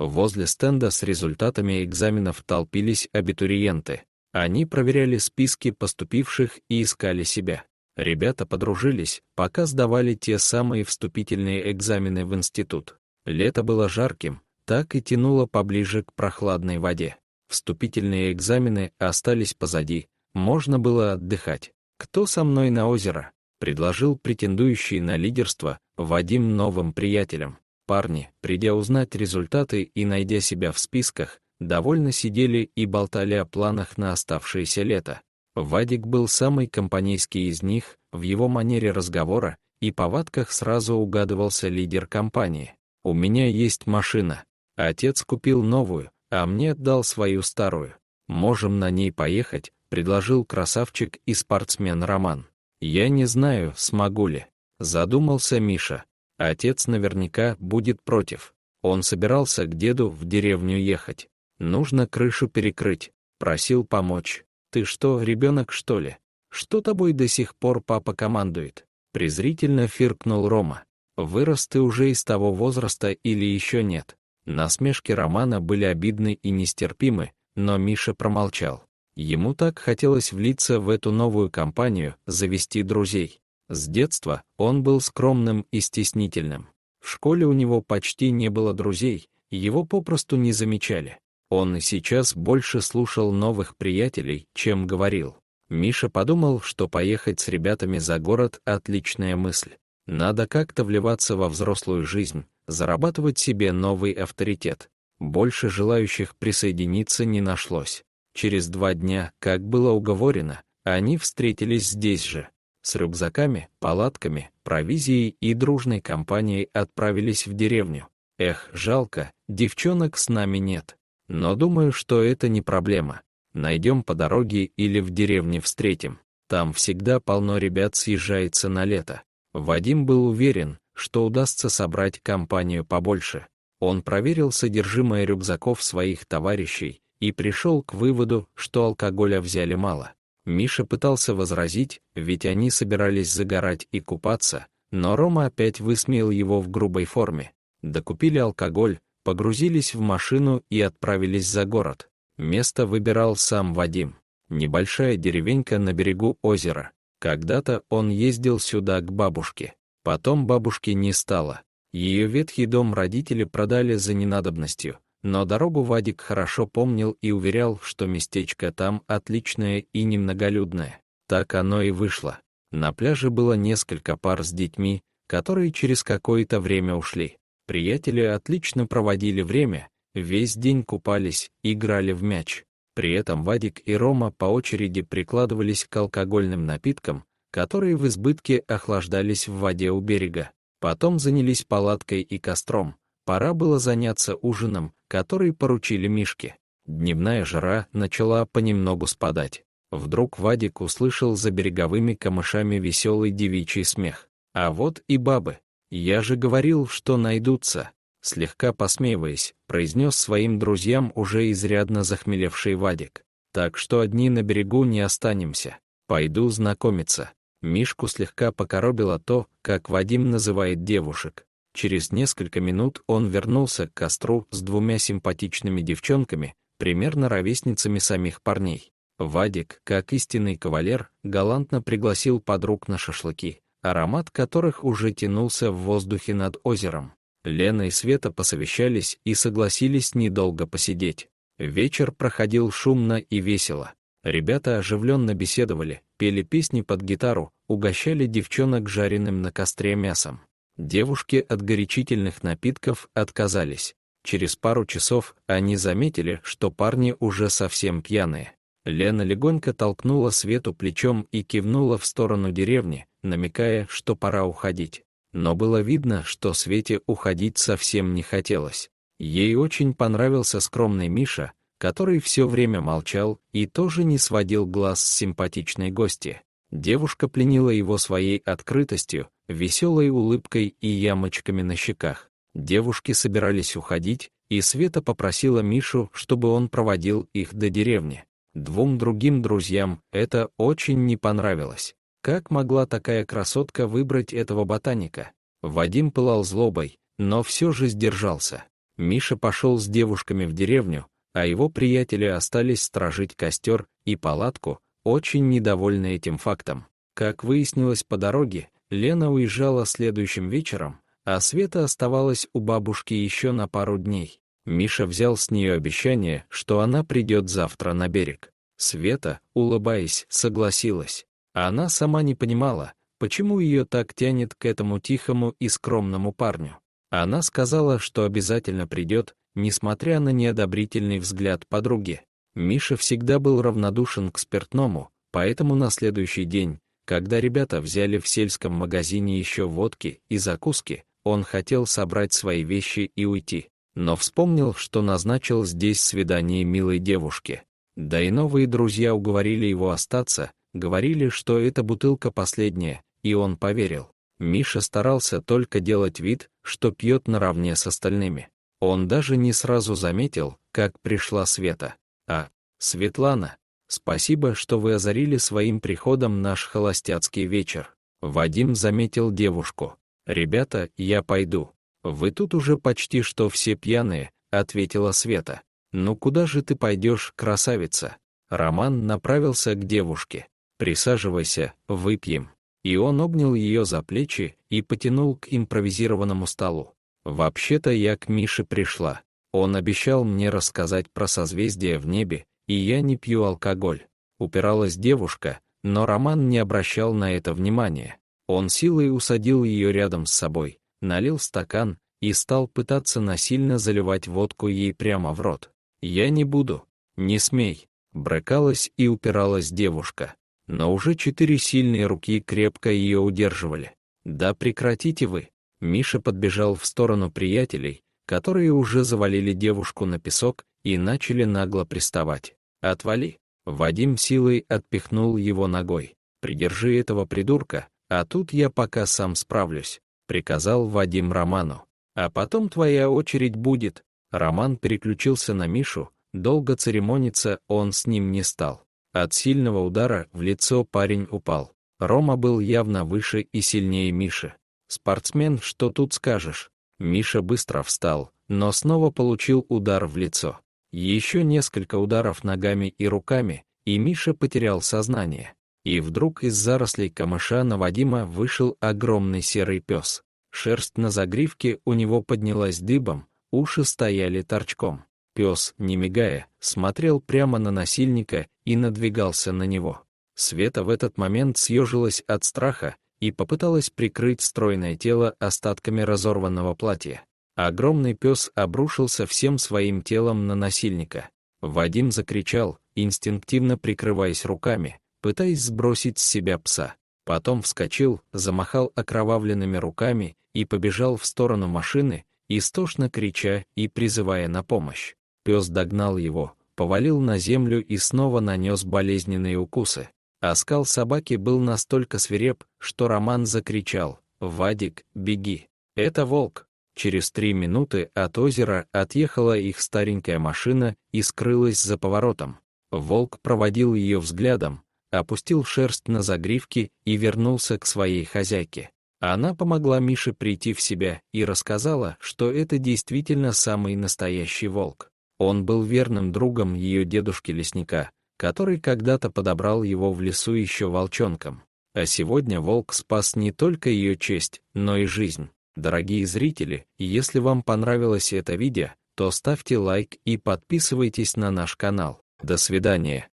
Возле стенда с результатами экзаменов толпились абитуриенты. Они проверяли списки поступивших и искали себя. Ребята подружились, пока сдавали те самые вступительные экзамены в институт. Лето было жарким, так и тянуло поближе к прохладной воде. Вступительные экзамены остались позади, можно было отдыхать. «Кто со мной на озеро?» — предложил претендующий на лидерство Вадим новым приятелям. Парни, придя узнать результаты и найдя себя в списках, довольно сидели и болтали о планах на оставшееся лето. Вадик был самый компанейский из них, в его манере разговора и повадках сразу угадывался лидер компании. «У меня есть машина. Отец купил новую, а мне отдал свою старую. Можем на ней поехать», — предложил красавчик и спортсмен Роман. «Я не знаю, смогу ли», — задумался Миша отец наверняка будет против. Он собирался к деду в деревню ехать. Нужно крышу перекрыть. Просил помочь. Ты что, ребенок, что ли? Что тобой до сих пор папа командует? Презрительно фиркнул Рома. Вырос ты уже из того возраста или еще нет? Насмешки Романа были обидны и нестерпимы, но Миша промолчал. Ему так хотелось влиться в эту новую компанию, завести друзей. С детства он был скромным и стеснительным. В школе у него почти не было друзей, его попросту не замечали. Он и сейчас больше слушал новых приятелей, чем говорил. Миша подумал, что поехать с ребятами за город — отличная мысль. Надо как-то вливаться во взрослую жизнь, зарабатывать себе новый авторитет. Больше желающих присоединиться не нашлось. Через два дня, как было уговорено, они встретились здесь же с рюкзаками, палатками, провизией и дружной компанией отправились в деревню. Эх, жалко, девчонок с нами нет. Но думаю, что это не проблема. Найдем по дороге или в деревне встретим. Там всегда полно ребят съезжается на лето. Вадим был уверен, что удастся собрать компанию побольше. Он проверил содержимое рюкзаков своих товарищей и пришел к выводу, что алкоголя взяли мало. Миша пытался возразить, ведь они собирались загорать и купаться, но Рома опять высмеял его в грубой форме. Докупили алкоголь, погрузились в машину и отправились за город. Место выбирал сам Вадим. Небольшая деревенька на берегу озера. Когда-то он ездил сюда к бабушке. Потом бабушки не стало. Ее ветхий дом родители продали за ненадобностью. Но дорогу Вадик хорошо помнил и уверял, что местечко там отличное и немноголюдное. Так оно и вышло. На пляже было несколько пар с детьми, которые через какое-то время ушли. Приятели отлично проводили время, весь день купались, играли в мяч. При этом Вадик и Рома по очереди прикладывались к алкогольным напиткам, которые в избытке охлаждались в воде у берега. Потом занялись палаткой и костром, Пора было заняться ужином, который поручили Мишке. Дневная жара начала понемногу спадать. Вдруг Вадик услышал за береговыми камышами веселый девичий смех. «А вот и бабы. Я же говорил, что найдутся», — слегка посмеиваясь, произнес своим друзьям уже изрядно захмелевший Вадик. «Так что одни на берегу не останемся. Пойду знакомиться». Мишку слегка покоробило то, как Вадим называет девушек. Через несколько минут он вернулся к костру с двумя симпатичными девчонками, примерно ровесницами самих парней. Вадик, как истинный кавалер, галантно пригласил подруг на шашлыки, аромат которых уже тянулся в воздухе над озером. Лена и Света посовещались и согласились недолго посидеть. Вечер проходил шумно и весело. Ребята оживленно беседовали, пели песни под гитару, угощали девчонок жареным на костре мясом. Девушки от горячительных напитков отказались. Через пару часов они заметили, что парни уже совсем пьяные. Лена легонько толкнула Свету плечом и кивнула в сторону деревни, намекая, что пора уходить. Но было видно, что Свете уходить совсем не хотелось. Ей очень понравился скромный Миша, который все время молчал и тоже не сводил глаз с симпатичной гости. Девушка пленила его своей открытостью, веселой улыбкой и ямочками на щеках. Девушки собирались уходить, и Света попросила Мишу, чтобы он проводил их до деревни. Двум другим друзьям это очень не понравилось. Как могла такая красотка выбрать этого ботаника? Вадим пылал злобой, но все же сдержался. Миша пошел с девушками в деревню, а его приятели остались сторожить костер и палатку, очень недовольна этим фактом. Как выяснилось по дороге, Лена уезжала следующим вечером, а Света оставалась у бабушки еще на пару дней. Миша взял с нее обещание, что она придет завтра на берег. Света, улыбаясь, согласилась. А она сама не понимала, почему ее так тянет к этому тихому и скромному парню. Она сказала, что обязательно придет, несмотря на неодобрительный взгляд подруги. Миша всегда был равнодушен к спиртному, поэтому на следующий день, когда ребята взяли в сельском магазине еще водки и закуски, он хотел собрать свои вещи и уйти, но вспомнил, что назначил здесь свидание милой девушке. Да и новые друзья уговорили его остаться, говорили, что эта бутылка последняя, и он поверил. Миша старался только делать вид, что пьет наравне с остальными. Он даже не сразу заметил, как пришла Света. А, Светлана, спасибо, что вы озарили своим приходом наш холостяцкий вечер. Вадим заметил девушку. Ребята, я пойду. Вы тут уже почти что все пьяные, ответила Света. Ну куда же ты пойдешь, красавица? Роман направился к девушке. Присаживайся, выпьем. И он обнял ее за плечи и потянул к импровизированному столу. «Вообще-то я к Мише пришла. Он обещал мне рассказать про созвездие в небе, и я не пью алкоголь. Упиралась девушка, но Роман не обращал на это внимания. Он силой усадил ее рядом с собой, налил стакан и стал пытаться насильно заливать водку ей прямо в рот. «Я не буду. Не смей». Брыкалась и упиралась девушка. Но уже четыре сильные руки крепко ее удерживали. «Да прекратите вы!» Миша подбежал в сторону приятелей, которые уже завалили девушку на песок и начали нагло приставать. «Отвали!» Вадим силой отпихнул его ногой. «Придержи этого придурка, а тут я пока сам справлюсь», — приказал Вадим Роману. «А потом твоя очередь будет». Роман переключился на Мишу, долго церемониться он с ним не стал. От сильного удара в лицо парень упал. Рома был явно выше и сильнее Миши. «Спортсмен, что тут скажешь?» Миша быстро встал, но снова получил удар в лицо. Еще несколько ударов ногами и руками, и Миша потерял сознание. И вдруг из зарослей камыша на Вадима вышел огромный серый пес. Шерсть на загривке у него поднялась дыбом, уши стояли торчком. Пес, не мигая, смотрел прямо на насильника и надвигался на него. Света в этот момент съежилась от страха и попыталась прикрыть стройное тело остатками разорванного платья. Огромный пес обрушился всем своим телом на насильника. Вадим закричал, инстинктивно прикрываясь руками, пытаясь сбросить с себя пса. Потом вскочил, замахал окровавленными руками и побежал в сторону машины, истошно крича и призывая на помощь. Пес догнал его, повалил на землю и снова нанес болезненные укусы. Оскал а собаки был настолько свиреп, что Роман закричал «Вадик, беги! Это волк!». Через три минуты от озера отъехала их старенькая машина и скрылась за поворотом. Волк проводил ее взглядом, опустил шерсть на загривки и вернулся к своей хозяйке. Она помогла Мише прийти в себя и рассказала, что это действительно самый настоящий волк. Он был верным другом ее дедушки-лесника, который когда-то подобрал его в лесу еще волчонком. А сегодня волк спас не только ее честь, но и жизнь. Дорогие зрители, если вам понравилось это видео, то ставьте лайк и подписывайтесь на наш канал. До свидания.